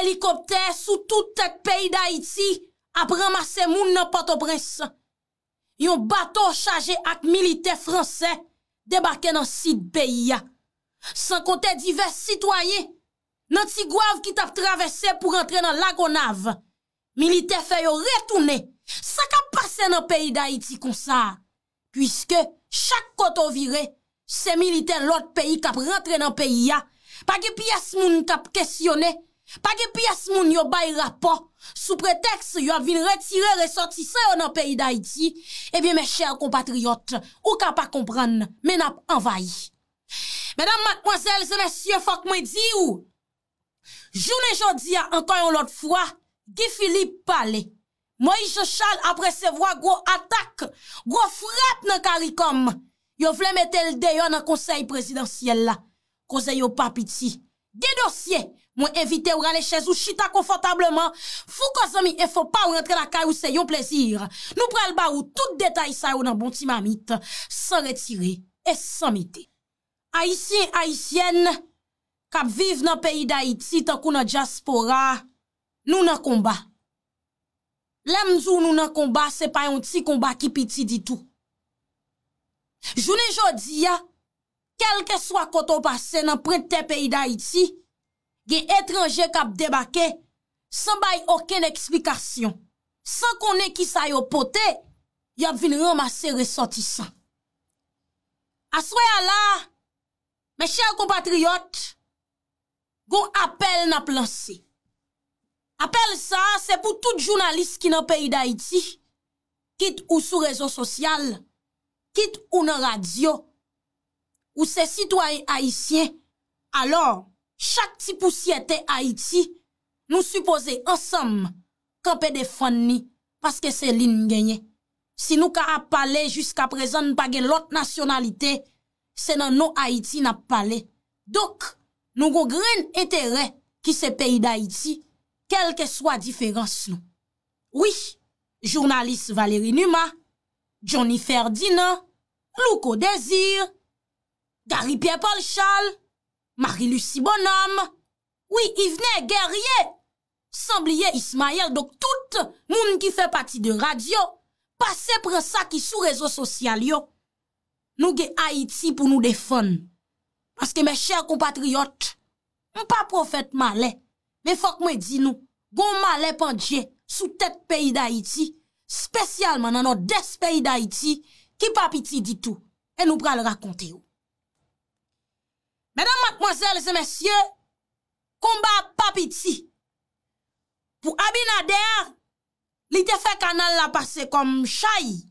Helikopter sou tout ek peyi d'Haïti ap ramase moun nan patoprensan. Yon bato chaje ak milite franse debake nan sit peyi ya. San kote diverse sitwaye, nan ti gouav ki tap travesse pou rentre nan lagonav. Milite fè yo retoune, sa kap pase nan peyi d'Haïti konsan. Puiske chak koto vire, se milite lout peyi kap rentre nan peyi ya. Pa ge piyes moun kap kesyone, Pa ge piyas moun yo bayi rapa, sou preteks yo avin retire, resotise yo nan peyi da iti, ebi eh me chèr kompatriot, ou ka pa kompran men ap envayi. Menam matmwazel, zene sye fok mwen di ou, jounen jodi a anton yon lot fwa, gifili pale, moi jò chal apre se vwa gwo atak, gwo frap nan karikom, yo vle metel deyon an konsey presidansyel la, kosey yo papiti. Ge dosye, Mwen evite ou rale chèz ou chita konfotableman. Fou ko zomi e fò pa ou rentre la kaj ou se yon plezir. Nou prel ba ou tout detay sa ou nan bonti mamit. San retire et san mite. Aisyen, aisyen, kap viv nan peyi da iti takou nan diaspora, nou nan komba. Lem zou nou nan komba se pa yon ti komba ki piti ditou. Jouni jodi ya, kelke swa koto pase nan prete peyi da iti, gen etranje kap debake, san bay oken eksplikasyon. San konen ki sa yo pote, yo vin roma se resentisan. Aswe ala, me chen kompatriyot, gon apel nap lansi. Apel sa, se pou tout jounalist ki nan peyi da iti, kit ou sou rezon sosyal, kit ou nan radyo, ou se sitwaye haisyen, alor, Chak tipousi ete Haiti nou suppose ansam ka pe defon ni paske se lin genye. Si nou ka ap pale jiska prezon page lot nasyonalite, se nan nou Haiti nap pale. Dok nou go gren etere ki se peyi da Haiti kelke swa diferans nou. Oui, jounalist Valérie Numa, Johnny Ferdinand, Louko Dezir, Garipier Paul Charles, Marie-Lucie Bonhomme, oui, y vene, guerrier, Samblier, Ismael, dok tout moun ki fe pati de radio, pase pre sa ki sou rezo sosyal yo. Nou ge Haiti pou nou defon, maske me chèr compatriot, mpa profet male, me fok mwen di nou, goun male pandje, sou tet peyi da Haiti, spesyalman nan nou des peyi da Haiti, ki pa piti di tou, e nou pral rakonte yo. Madame, mademoiselles et messieurs, combat papit si. Pour Abinader, l'idefe kanal la passe comme chaye.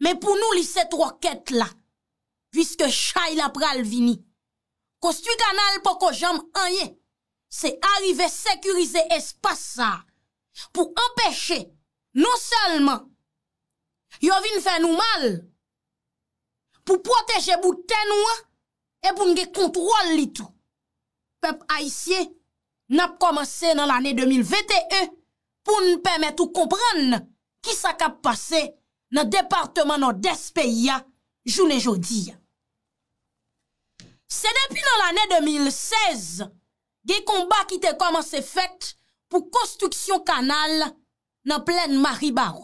Mais pour nous, l'ice troquette la, puisque chaye la pral vini. Kostu kanal poko jam anye, se arrive se securise espasa pou empèche non seulement yovine fè nou mal, pou protege boutè noua, E pou nge kontrol li tou. Pep Aisyen nap komanse nan l'anè 2000 VTE pou n'pèmè tou komprèn ki sa kap pase nan departman nan DSPIA jounè jodi. Se depi nan l'anè 2016, gen konba ki te komanse fèt pou konstruksyon kanal nan plèn Maribar.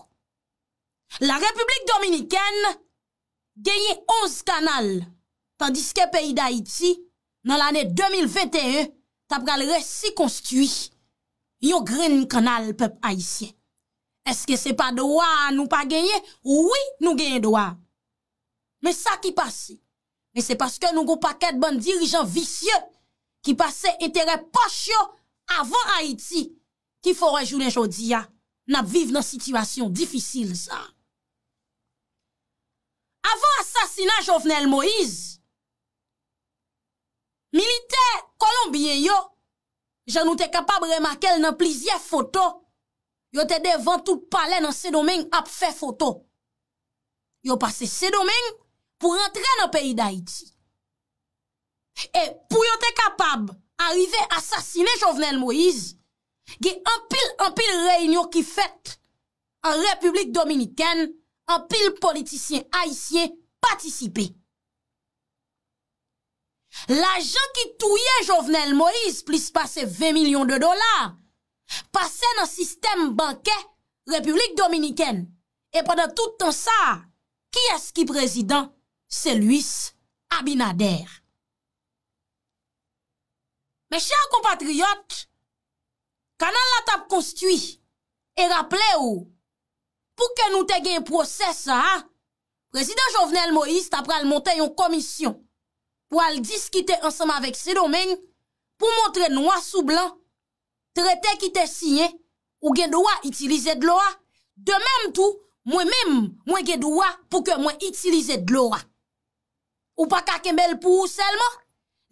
La Republik Dominikèn genye 11 kanal pandiske peyi d'Haïti, nan l'anè 2021, tap gal resi konstuit, yon gren kanal pep Haïtien. Eske se pa doa nou pa genye? Ouwi nou genye doa. Men sa ki pasi, men se paske nou go paket ban dirijan visye, ki pase etere pachyo avon Haïti, ki fòre jounen jodi ya, nap viv nan situasyon difisil sa. Avon asasina Jovenel Moïse, Militer kolombien yo, jan nou te kapab remakel nan plizye foto, yo te devan tout pale nan se domen ap fe foto. Yo pase se domen pou rentre nan peyi d'Haïti. E pou yo te kapab arrive asasine Jovenel Moïse, ge anpil anpil reynyo ki fèt an republik dominiken, anpil politisyen haïsyen patisipe. La jan ki touye Jovenel Moïse plis pase 20 milyon de dolar, pase nan sistem bankè Republik Dominikèn. E padan toutan sa, ki es ki prezident? Se luis Abinader. Me chè an kompatriot, kanan la tap konstwi, e rapple ou, pou ke nou te gen yon proses sa, prezident Jovenel Moïse tap pral monte yon komisyon. pou al diskite ansama vek se domen, pou montre noua sou blan, trete ki te sinye, ou gen doa itilize dloa, de mem tou, mwen mem mwen gen doa pou ke mwen itilize dloa. Ou pa ka kebel pou ou selman,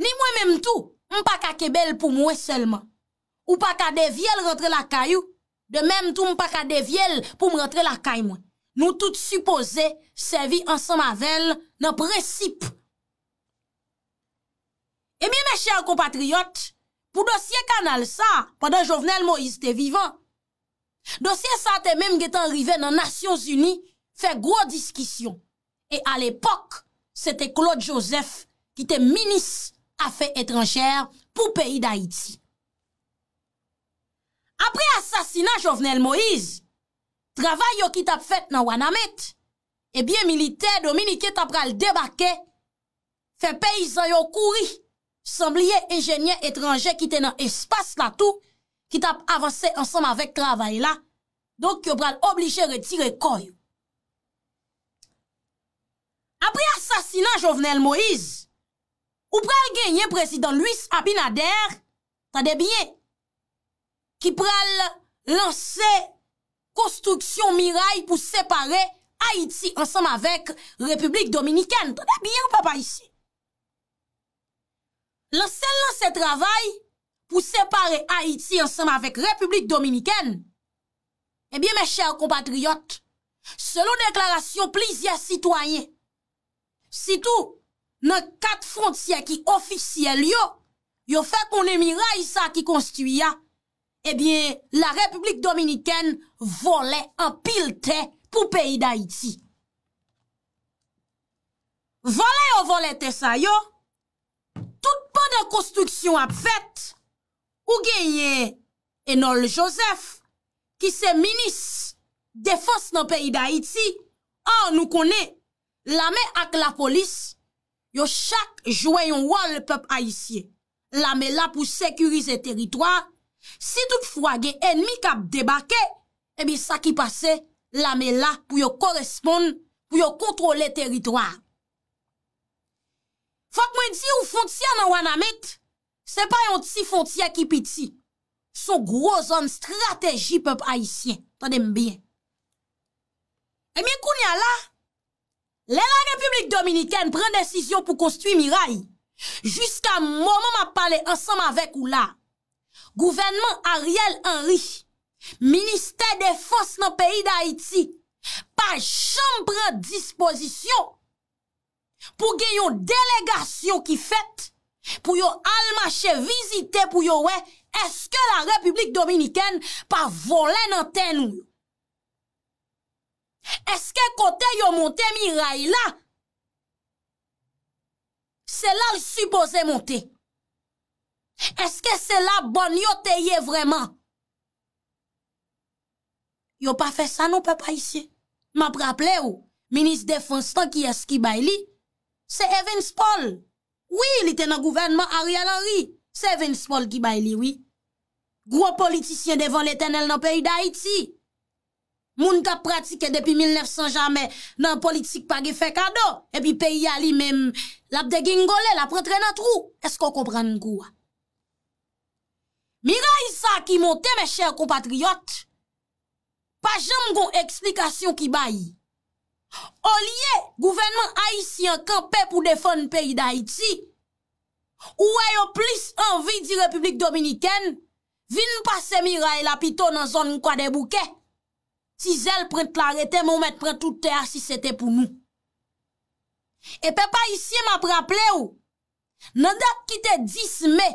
ni mwen mem tou, mwen pa ka kebel pou mwen selman. Ou pa ka devyel rentre la kayou, de mem tou mwen pa ka devyel pou mwen rentre la kayou mwen. Nou tout suppose sevi ansama vel nan precipe E mi mè chè an kompatriot pou dosye kanal sa padan Jovenel Moïse te vivan. Dosye sa te mèm getan rive nan Nasyons Uni fe gwo diskisyon. E al epok, se te Claude Joseph ki te minis a fe etranjèr pou peyi d'Haïti. Apre asasina Jovenel Moïse, travay yo ki tap fèt nan Wanamèt, e biye milité Dominique tap pral debakè, fe peyizan yo kouri, Samblye enjenyen etranje ki te nan espas la tou, ki tap avanse ansanm avek travay la, donk yo pral oblije retire koy. Apre asasina Jovenel Moïse, ou pral genye prezident Louis Abinader, ta de bie, ki pral lance konstruksyon miray pou separe Haiti ansanm avek Republik Dominikèn. Ta de bie ou pa pa isi? Lansè lansè travay pou separe Haïti ansèm avèk Republik Dominikèn, ebyen mè chèr kompatriyot, selon deklarasyon plizye sitwanyen, sitou mè kat frontiyè ki ofisye liyo, yo fèk moun emiray sa ki konstuyan, ebyen la Republik Dominikèn volè anpilte pou peyi d'Haïti. Volè ou volè te sa yo, Tout pa de konstruksyon ap fèt, ou genye Enol Josef, ki se minis defos nan peyi d'Haïti, an nou konè, la mè ak la polis, yo chak jwen yon wòl pep Haïtse. La mè la pou sekurize teritoar, si tout fwa gen enmi kap debake, ebi eh sa ki pase, la mè la pou yo koresponde, pou yo kontrole teritoar. Fak mwen di ou fontia nan Wanamit, se pa yon ti fontia ki piti. Son grozon strategi pep Haitien, tanem bien. E mwen koun ya la, lè la Republik Dominikèn pren desisyon pou konstwi miray. Jiska moun mwen ma pale ansam avek ou la. Gouvenman Ariel Henry, minister de fos nan peyi d'Haiti, pa chan pre disposition. pou gen yon delegasyon ki fèt, pou yon almanche vizite pou yon wè, eske la Republik Dominikèn pa vole nan ten wè? Eske kote yon monte mi ray la? Se la l supose monte? Eske se la bon yote ye vreman? Yon pa fè sa, non pe pa isye. Ma praple ou, Ministre de Fonstan ki eski bay li, Se Evans Paul. Oui, il était dans le gouvernement Ariel Henry. Se Evans Paul qui baillit, oui. Gros politiciens devant l'éternel dans le pays d'Haïti. Moun ka pratiké depuis 1900 jamais dans la politique pas gué fait cadeau. Et puis le pays a lui-même, l'abdégué N'Golè, l'abdégué N'Atrou. Est-ce qu'on comprende quoi? Miraï sa qui montait mes chers compatriotes. Pas j'aime goun explikasyon ki baillit. O liye, gouvernement Haitien kanpe pou defon n'peyi d'Haiti ou ayon plis anvi di Republik Dominikèn vin nou pa semi ray la piton nan zon mkwa de bouke si zel prit l'arete, mou met prit tout ter si sete pou nou. E pe pa Haitien map rapple ou, nan dap kite 10 me,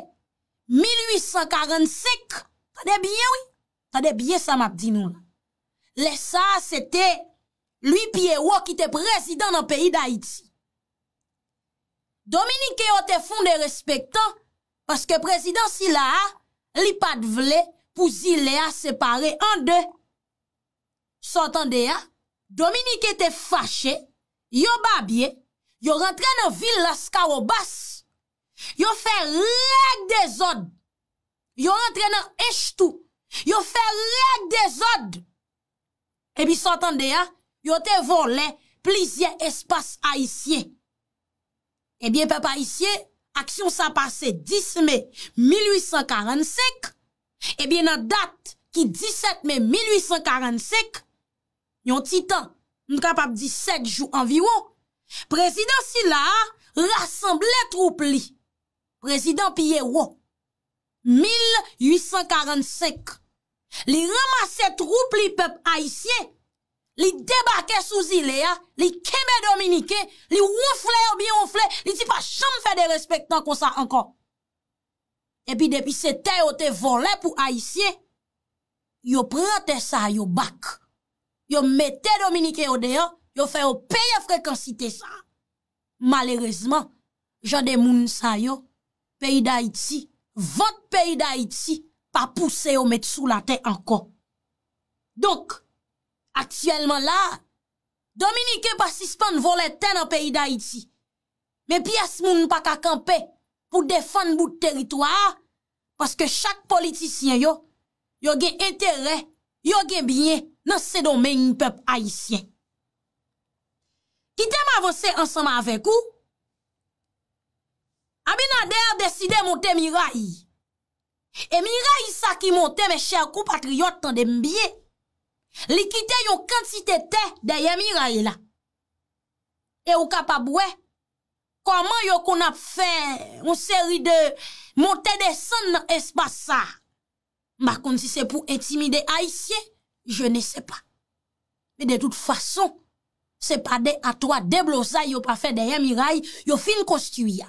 1845, ta de bie ou, ta de bie sa map di nou. Le sa, sete Lwi piye wò ki te prezidant nan peyi d'Haïti. Dominike yo te fonde respektan, paske prezidansi la ha, li pat vle pou zile a separe an de. S'entendeya? Dominike te fache, yo babye, yo rentre nan vil la ska wobas, yo fe lèk de zod, yo rentre nan eshtou, yo fe lèk de zod. Ebi s'entendeya? yo te volen plizye espas aisyen. Ebyen pep aisyen, aksyon sa pase 10 me 1845, ebyen nan dat ki 17 me 1845, yon titan, nou kapap di 7 jou anvi wo, prezident si la rassemble troupli, prezident piye wo, 1845. Li ramase troupli pep aisyen, li debake sou zile ya, li keme dominike, li woufle yo bi woufle, li ti pa chanm fe de respek tan kon sa ankon. Epi depi se te yo te vole pou Aisyen, yo prete sa yo bak, yo mete dominike yo deyan, yo fe yo peye frekansite sa. Malerezman, jade moun sa yo, peyi da Iti, vat peyi da Iti, pa puse yo met sou la te ankon. Donk, Aksyèlman la, Dominike pasispan volè ten an peyi da iti. Me piyas moun pa kakampe pou defan bout teritwa. Paske chak politisyen yo, yo gen entere, yo gen bine nan se domen yon pep haisyen. Kitèm avanse ansanman avèk ou. Abinader deside monte Miray. E Miray sa ki monte me chèrkou patriyot tan dembyè. Likite yon kantite te daye miray e la. E ou kapabwe, koman yon kon ap fe moun seri de monte de san nan espasa. Makon si se pou intimide a isye, je ne se pa. Me de tout fason, se pa de atwa debloza yon pa fe daye miray, e, yon fin konstuyan.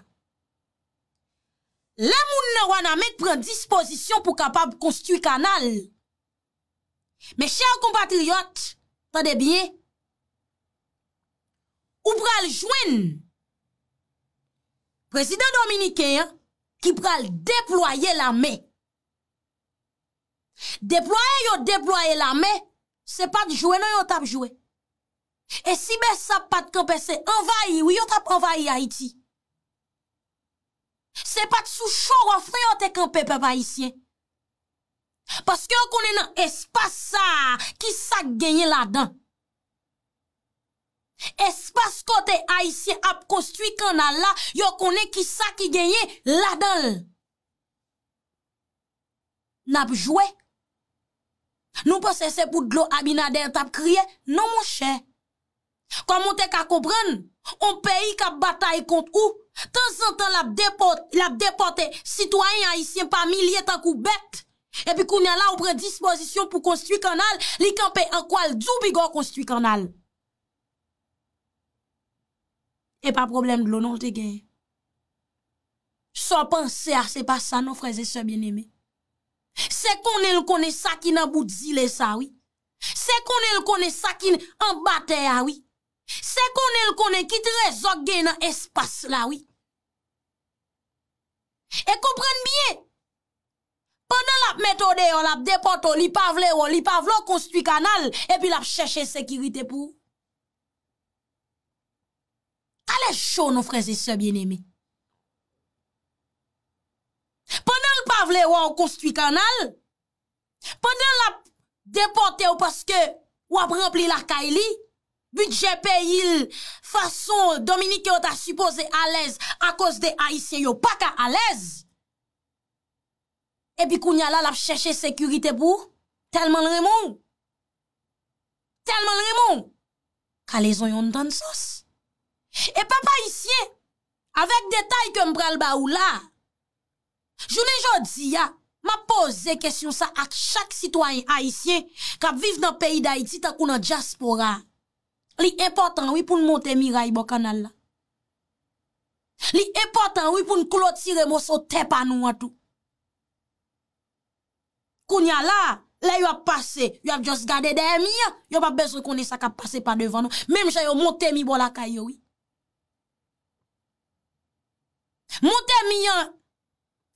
Le moun nan wana men pren disposisyon pou kapab konstuy kanal. Mè chè ou kompatri yot, tade bie, ou pral jwen, prezident Dominiken yon, ki pral deploye la mè. Deploye yo deploye la mè, se pat jwen nou yon tap jwen. E si mè sa pat kèmpe se envayi ou yon tap envayi Haiti, se pat sou chò wafren yon te kèmpe papayisyen. Paske yo kone nan espasa ki sak genye ladan. Espas kote aisyen ap konstwi kanan la, yo kone ki sak genye ladan. Nap jwe? Nou pa sese pou glou abinader tap kriye? Non monshe. Kwa moun te ka kopren, on peyi ka batay kont ou. Tan san tan lap depote sitwayen aisyen pa milye tak ou bete. Epi koun yal la ou pren disposisyon pou konstuit kanal, li kanpe an kwal djou bigo konstuit kanal. E pa problem de lonon te genye. Son panse a se pa sa nan freze se bieneme. Se konen l konen sa ki nan bout zile sa, wii. Se konen l konen sa ki nan batè a, wii. Se konen l konen ki tre zok gen nan espas la, wii. E komprenn biye. Pendan l ap metode yo, l ap depote yo, li pavle yo, li pavle yo, konstwi kanal, epi l ap chèche sekirite pou. Alè chou nou freze sebyen eme. Pendan l pavle yo, yo konstwi kanal, pendan l ap depote yo, paske yo ap rempli l arkay li, budget pe yil, fason Dominique yo ta suppose alèz, akos de A.I.C. yo, paka alèz, epi kou nyalal ap chèche sekurite pou, telman remon, telman remon, ka le zon yon dan sos. E papa isye, avek detay ke mbrel ba ou la, jounen jodi ya, ma pose kesyon sa ak chak sitwany a isye, kap vive nan peyi da iti tak ou nan diaspora. Li epotan wipoun monte miray bokan al la. Li epotan wipoun kloti remon so tepan ou atou. Kounya la, la yo ap pase, yo ap just gade den mi an, yo pa bez rekonen sa ka pase pa devan an. Mem jayon monte mi bo la kayo wi. Monte mi an,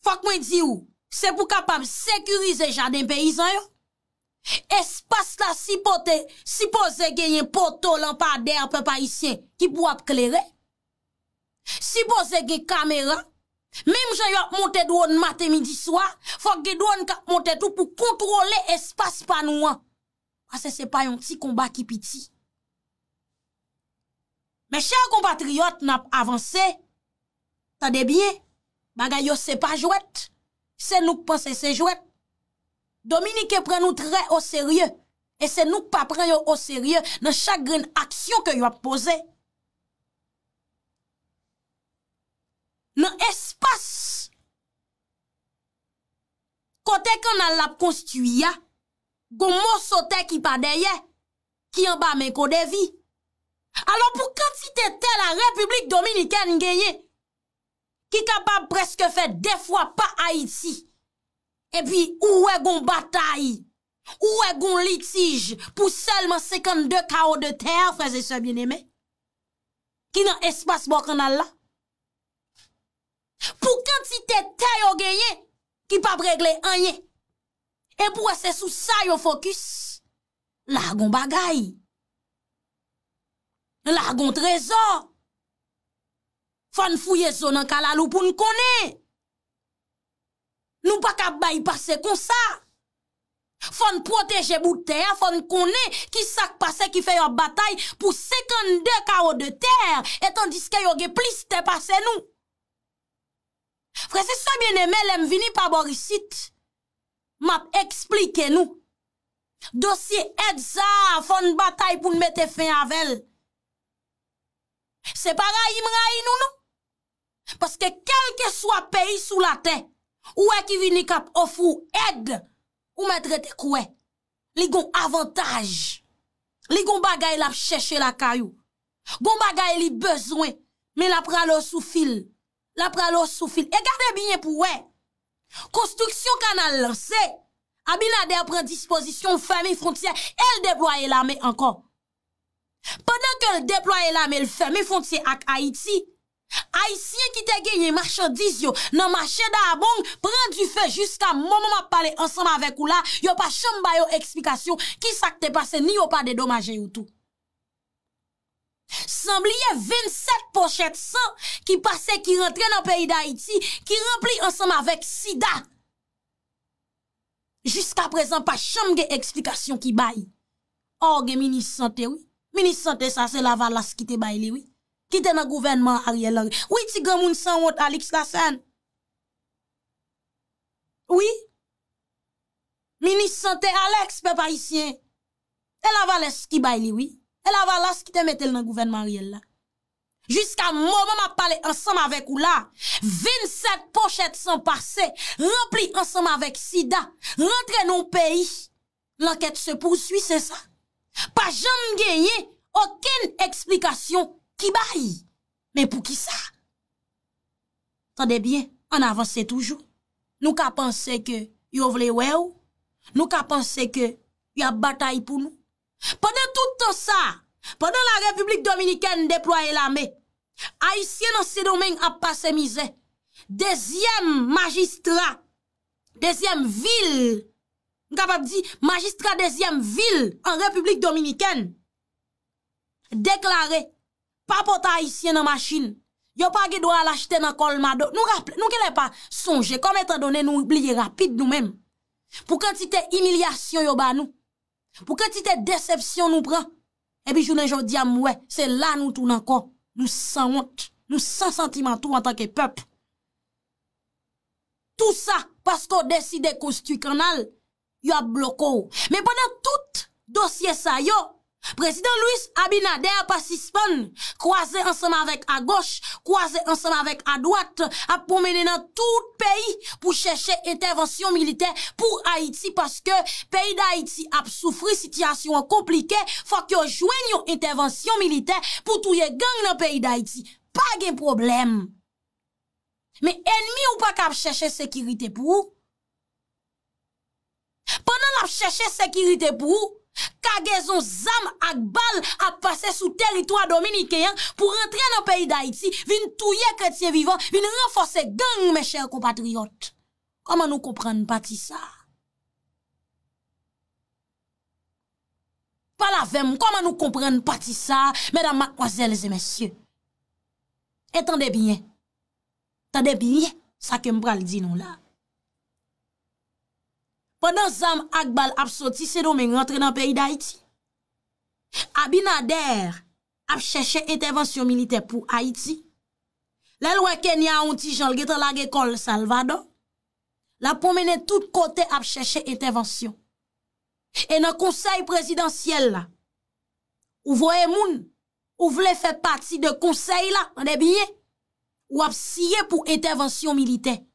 fok mwen di ou, se pou kapam sekurize jaden peyizan yo. Espase la si pose gen yon pote lan pa derpe pa isyen ki pou ap kleren. Si pose gen kamera. Mem jan yo ap monte douan mate midi swa, fok di douan ka monte tou pou kontrole espas pa nou an. Ase se pa yon ti komba ki pi ti. Me chan kompatriot nap avanse, ta debye, baga yo se pa jwet, se nouk panse se jwet. Dominike pren nou tre o serye, e se nouk pa pren yo o serye nan chakren aksyon ke yo ap posey. nan espas kote kanal ap konstuya, goun mousote ki pa deye, ki an ba men kodevi. Anon pou kante te te la Republik Dominikene genye, ki kapab preske fet defwa pa Haiti, e pi ouwe goun batay, ouwe goun litij pou selman 52 kao de ter, fraze se bieneme, ki nan espas bokan ala, Pou kante si te te yo geye ki pa bregle anye. E pou wese sou sa yo fokus, lagon bagay. Lagon trezo. Fon fouye zo nan kalalou pou n kone. Nou pa ka bayi pase kon sa. Fon proteje bouter, fon kone ki sak pase ki fe yo batay pou sekande ka o de ter. Etan diske yo ge pliste pase nou. Frè se sobyen eme lem vini pa borisit, map eksplike nou, dosye edza fon batay pou nmete fin avèl. Se para imra inou nou, paske kelke swa peyi sou la te, ou ek vini kap ofou egg, ou mè trete kouè, li gon avantaj, li gon bagay la chèche la kayou, gon bagay li bezwen, men la pralò sou fil. La prelo soufil, e gade bine pou wè, konstruksyon kanal lanse, Abinade a pren disposisyon fermi frontye, el deploye lame ankon. Pendan ke l deploye lame, el fermi frontye ak Haiti, Haitien ki te genye marchandiz yo nan marchè da abong, pren du fe jusqu'a momon ap pale ansanm avek ou la, yo pa chanm bayo eksplikasyon, ki sak te pase, ni yo pa de domajen yotou. Samb liye 27 pochet so Ki pase ki rentre nan peyi da iti Ki rempli ansam avek sida Jiska prezant pa chom ge eksplikasyon ki bay Orge mini sante wii Mini sante sa se laval la skite bay li wii Kite nan gouvenman ari el ori Wii ti gamoun san wot Alex Lassen Wii Mini sante Alex pe pa isyen E laval la skite bay li wii El avalas ki te metel nan gouvenman riel la. Jiska mou, mou m ap pale ansam avèk ou la. 27 pochèd san parse, rempli ansam avèk sida, rentre nou peyi. Lankèt se poursui, se sa. Pa janm genye, okèn eksplikasyon ki bayi. Men pou ki sa? Tande bien, an avansè toujou. Nou ka panse ke yo vle we ou. Nou ka panse ke yo batay pou nou. Pendè tout an sa, pendè la Republik Dominikèn deploye la mè, Haitien an se domèng ap pase mize, dezyèm magistrat, dezyèm vil, nou kap ap di, magistrat dezyèm vil an Republik Dominikèn, deklare, pa pota Haitien an masjin, yo pa ge do alachte nan kolmado, nou kele pa sonje, kom etan donè nou oubliye rapide nou mèm, pou kantite imilyasyon yo ban nou, Pou kwen ti te decepsyon nou pran, ebi jounen joun diyan mwè, se la nou tou nan kon, nou san hont, nou san sentimantou an tanke pep. Tout sa, pasko deside kou stu kanal, yo a bloko ou. Men banan tout dosye sa yo, Prezident Louis Abinader pa sispon kwaze ansama vek a goch, kwaze ansama vek a dwat ap pomenen nan tout peyi pou chèche intervensyon milite pou Haiti paske peyi d'Haiti ap soufri sityasyon komplike fwa kyo jwen yon intervensyon milite pou touye gang nan peyi d'Haiti. Pa gen problem. Me enmi ou pa ka ap chèche sekirite pou ou? Panan ap chèche sekirite pou ou? kagezon zam ak bal ap pase sou teritwa dominikeyan pou rentren an peyi da iti vin touye kretye vivan vin renfose geng me chèr ko patriyot koman nou kompran pati sa palavem koman nou kompran pati sa medan mak wazèl zè mesye etan de bine tan de bine sa kem bral di nou la Pendan Zam Akbal ap soti, se do men rentre nan peyi d'Haïti. Abinader ap chèche intervensyon milite pou Haïti. La lwa Kenya onti jan lgetan la ge kol Salvador. La pou menen tout kote ap chèche intervensyon. E nan konsey presidansyel la, ou voye moun, ou vle fè pati de konsey la, an de biye, ou ap siye pou intervensyon milite pou Haïti.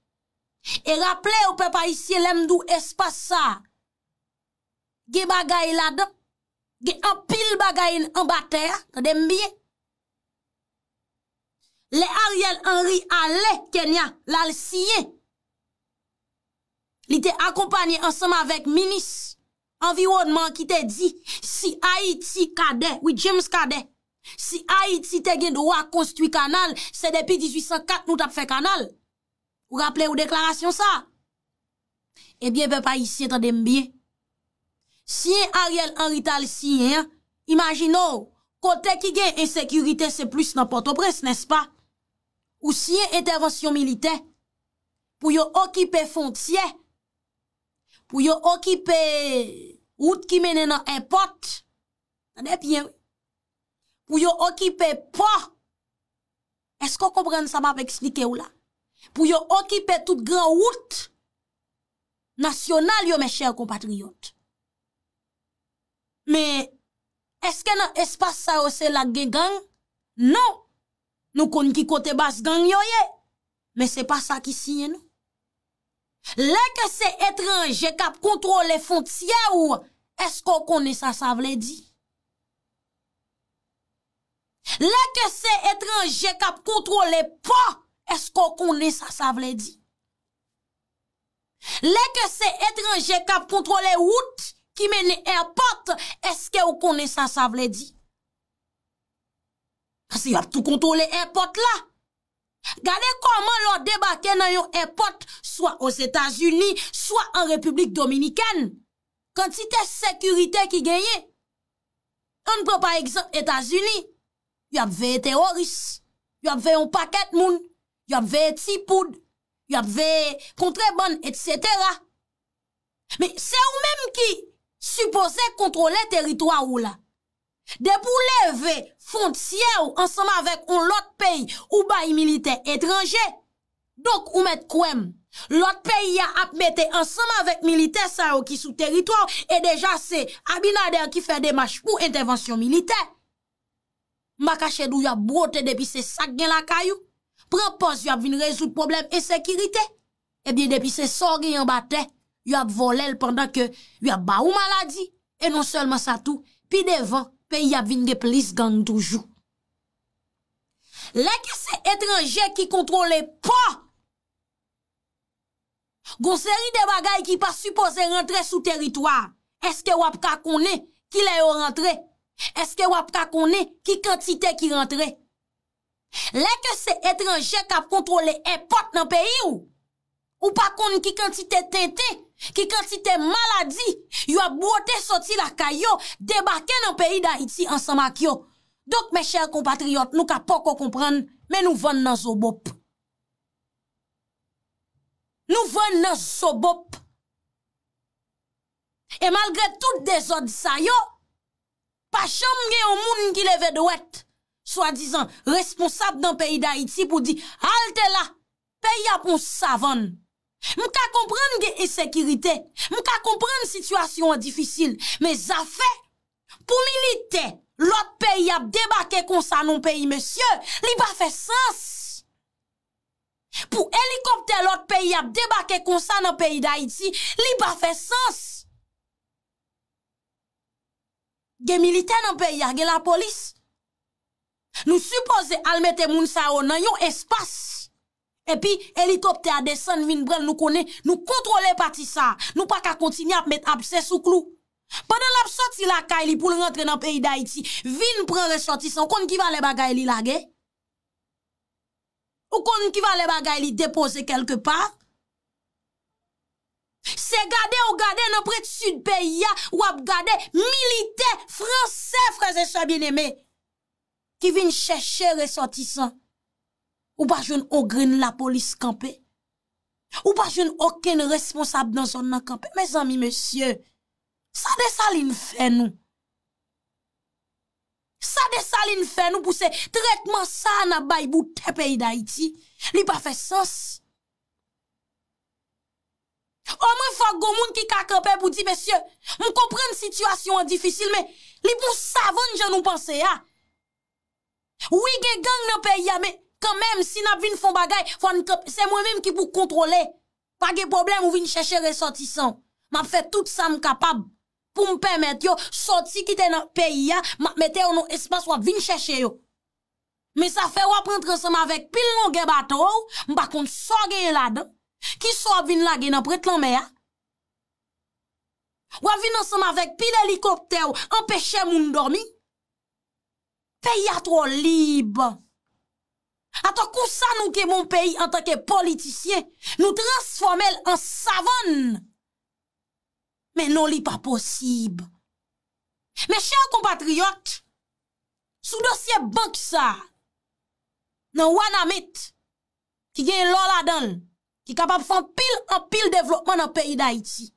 E raple ou pe pa isye lemdou espasa, ge bagay la dup, ge apil bagay anbater, ta dembyen. Le Ariel Henry a le Kenya, lal siye. Li te akompanyen ansama vek Minis, anviwodman ki te di, si Haiti kade, wi si Haiti te gen do a konstwi kanal, se depi 1804 nou tap fe kanal. Ou rappele ou deklarasyon sa? Ebyen pe pa yisye tade mbyen. Siyen Ariel en rital siyen, imagino, kote ki gen en sekurite se plus nan potopres, nespa? Ou siyen intervensyon milite, pou yo okipe fontiye, pou yo okipe oud ki mene nan en pot, nan epye, pou yo okipe po, esko kompren sa bap ekslike ou la? pou yo okipe tout gran wout nasyonal yo me chèr kompatriyot. Me, eske nan espase sa ose la gen gang? Non, nou kon ki kote bas gang yo ye, men se pa sa ki siye nou. Le ke se etranje kap kontro le fontye ou esko kone sa sa vle di? Le ke se etranje kap kontro le pa Eske ou konen sa sa vle di? Leke se etranje kap kontrole wout ki mene airport, eske ou konen sa sa vle di? Asi yop tou kontrole airport la. Gade koman lor debake nan yon airport, swa os Etasuni, swa an Republik Dominikane. Kantite sekurite ki genye. An pou pa Etasuni, yop veye teroris, yop veye yon paket moun. Y ap veye tipoud, y ap veye kontrebon, et cetera. Men, se ou menm ki supose kontrole teritwa ou la. De pou leve fonciye ou ansama vek ou lot peyi ou bayi milite etranje. Dok ou met kouem, lot peyi ya ap bete ansama vek milite sa ou ki sou teritwa ou, e deja se abinade an ki fe demache pou entevensyon milite. Maka chedou ya brote depi se sak gen la kayou. Pren pos yon ap vin rezout problem e sekirite. Ebyen eh depi se sor gen yon bate, yon ap volel pandan ke yon ap ba ou maladi. E non selman sa tou, pi devan, pe yon ap vin de plis gang toujou. Lè ki se etranje ki kontrole pa! Gon seri de bagay ki pa suppose rentre sou teritoar. Eske wap ka kone ki le yo rentre? Eske wap ka kone ki kantite ki rentre? Lè ke se etranje kap kontrole epot nan peyi ou? Ou pa kon ki kantite tente, ki kantite maladi, yo ap bwote soti la kayo, debake nan peyi da iti ansama kyo. Dok me chèl kompatriot nou ka pa ko kompran, men nou ven nan sobop. Nou ven nan sobop. E malgre tout de zodi sa yo, pa chom gen yon moun ki leve dwet, Soa dizan responsap dan peyi da iti pou di, halte la, peyi apon savan. Mou ka kompran ge esekirite, mou ka kompran situasyon an difisil, me zafè, pou milite, lot peyi ap debake konsan an peyi mesye, li ba fè sens. Pou helikopte lot peyi ap debake konsan an peyi da iti, li ba fè sens. Ge milite nan peyi agen la polis, Nou suppose al mette moun sa o nan yon espas. Epi, elikopte a desen vin brel nou kone, nou kontrole pati sa. Nou pa ka kontinye ap mette apse sou klo. Padan ap soti la kay li pou nou rentre nan peyi da iti, vin pre re soti sa. O konn ki va le bagay li lage? O konn ki va le bagay li depose kelke pa? Se gade ou gade nan pre t'sud peyi ya, ou ap gade milite franse, franse chwa bin eme. Ki vin chèche ressortisan. Ou pa joun ogren la polis kampe. Ou pa joun okèn responsab nan zon nan kampe. Me zami, mèsyè, sa de sa lin fè nou. Sa de sa lin fè nou pou se tretman sa nan baybou tepe yi da iti. Li pa fè sens. Omen fò gomoun ki kakampe pou di, mèsyè, moun kompre n situasyon an difisyl. Me li pou savon joun nou panse ya. Ouye gen gang nan peyi ya, me, kanmem, si nap vin fon bagay, fon, se mwen mèm ki pou kontrole, pa gen problem ou vin chèche resotisan, m ap fè tout sa m kapab, pou m pèmèt yo, soti kite nan peyi ya, m ap metè yo nou espas wap vin chèche yo. Me sa fè wap rentre ansema vek pil non gen batou, m bakon so gen yon lad, ki so ap vin lage nan pret lan mè ya. Wap vin ansema vek pil elikopte yo, anpeche moun dormi, Pey a tro libe. A to kousa nou ke moun peyi an to ke politisye, nou transformel an savon. Men non li pa posib. Men chan kompatriot, sou dosye bank sa, nan wana met ki gen lola dan, ki kapap fan pil an pil devlopman an peyi da iti.